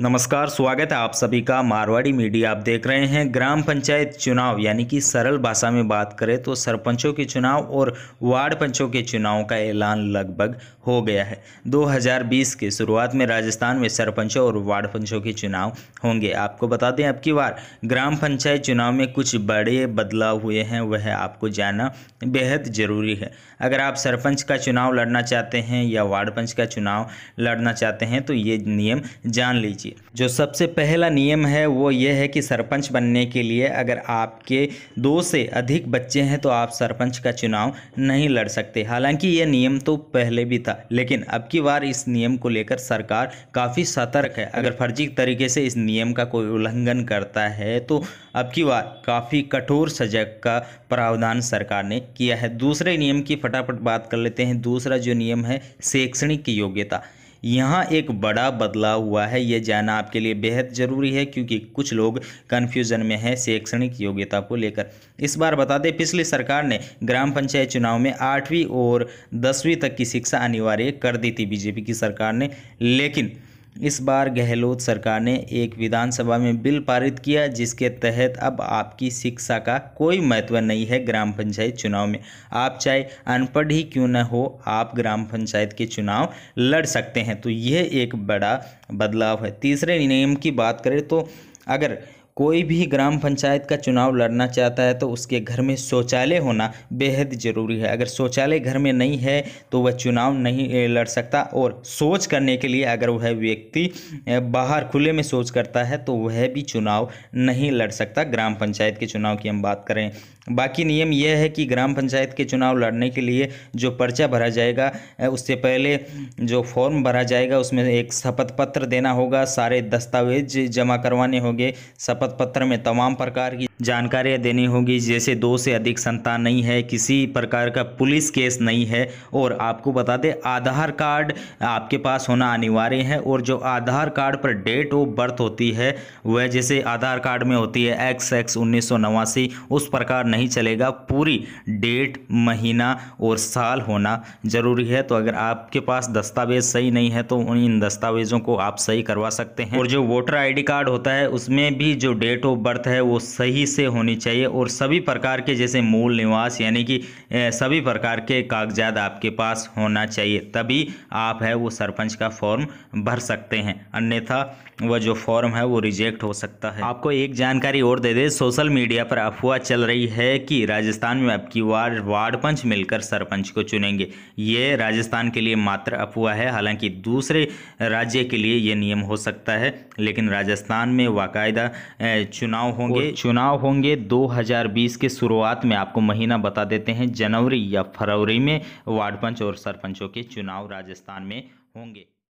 नमस्कार स्वागत है आप सभी का मारवाड़ी मीडिया आप देख रहे हैं ग्राम पंचायत चुनाव यानी कि सरल भाषा में बात करें तो सरपंचों के चुनाव और वार्ड पंचों के चुनाव का ऐलान लगभग हो गया है 2020 के शुरुआत में राजस्थान में सरपंचों और वार्ड पंचों के चुनाव होंगे आपको बता दें अब की बार ग्राम पंचायत चुनाव में कुछ बड़े बदलाव हुए हैं वह आपको जानना बेहद ज़रूरी है अगर आप सरपंच का चुनाव लड़ना चाहते हैं या वार्ड पंच का चुनाव लड़ना चाहते हैं तो ये नियम जान लीजिए कीजिए जो सबसे पहला नियम है वो ये है कि सरपंच बनने के लिए अगर आपके दो से अधिक बच्चे हैं तो आप सरपंच का चुनाव नहीं लड़ सकते हालांकि ये नियम तो पहले भी था लेकिन अब की बार इस नियम को लेकर सरकार काफ़ी सतर्क है अगर फर्जी तरीके से इस नियम का कोई उल्लंघन करता है तो अब की बार काफ़ी कठोर सजग का प्रावधान सरकार ने किया है दूसरे नियम की फटाफट बात कर लेते हैं दूसरा जो नियम है शैक्षणिक योग्यता यहाँ एक बड़ा बदलाव हुआ है ये जानना आपके लिए बेहद ज़रूरी है क्योंकि कुछ लोग कन्फ्यूज़न में हैं शैक्षणिक योग्यता को लेकर इस बार बता दें पिछली सरकार ने ग्राम पंचायत चुनाव में आठवीं और दसवीं तक की शिक्षा अनिवार्य कर दी थी बीजेपी की सरकार ने लेकिन इस बार गहलोत सरकार ने एक विधानसभा में बिल पारित किया जिसके तहत अब आपकी शिक्षा का कोई महत्व नहीं है ग्राम पंचायत चुनाव में आप चाहे अनपढ़ ही क्यों न हो आप ग्राम पंचायत के चुनाव लड़ सकते हैं तो यह एक बड़ा बदलाव है तीसरे नियम की बात करें तो अगर कोई भी ग्राम पंचायत का चुनाव लड़ना चाहता है तो उसके घर में शौचालय होना बेहद ज़रूरी है अगर शौचालय घर में नहीं है तो वह चुनाव नहीं लड़ सकता और सोच करने के लिए अगर वह व्यक्ति बाहर खुले में सोच करता है तो वह भी चुनाव नहीं लड़ सकता ग्राम पंचायत के चुनाव की हम बात करें बाकी नियम यह है कि ग्राम पंचायत के चुनाव लड़ने के लिए जो पर्चा भरा जाएगा उससे पहले जो फॉर्म भरा जाएगा उसमें एक शपथ पत्र देना होगा सारे दस्तावेज जमा करवाने होंगे शपथ शपथ पत्र में तमाम प्रकार की जानकारियाँ देनी होगी जैसे दो से अधिक संतान नहीं है किसी प्रकार का पुलिस केस नहीं है और आपको बता दें आधार कार्ड आपके पास होना अनिवार्य है और जो आधार कार्ड पर डेट ऑफ बर्थ होती है वह जैसे आधार कार्ड में होती है एक्स एक्स उन्नीस उस प्रकार नहीं चलेगा पूरी डेट महीना और साल होना ज़रूरी है तो अगर आपके पास दस्तावेज सही नहीं है तो इन दस्तावेज़ों को आप सही करवा सकते हैं और जो वोटर आई कार्ड होता है उसमें भी जो डेट ऑफ बर्थ है वो सही से होनी चाहिए और सभी प्रकार के जैसे मूल निवास यानी कि सभी प्रकार के कागजात आपके पास होना चाहिए तभी आप है वो सरपंच का फॉर्म भर सकते हैं अन्यथा वह जो फॉर्म है वो रिजेक्ट हो सकता है आपको एक जानकारी और दे दे सोशल मीडिया पर अफवाह चल रही है कि राजस्थान में आपकी की वार्ड पंच मिलकर सरपंच को चुनेंगे ये राजस्थान के लिए मात्र अफवाह है हालांकि दूसरे राज्य के लिए ये नियम हो सकता है लेकिन राजस्थान में बाकायदा चुनाव होंगे चुनाव होंगे 2020 के शुरुआत में आपको महीना बता देते हैं जनवरी या फरवरी में वार्ड पंच और सरपंचों के चुनाव राजस्थान में होंगे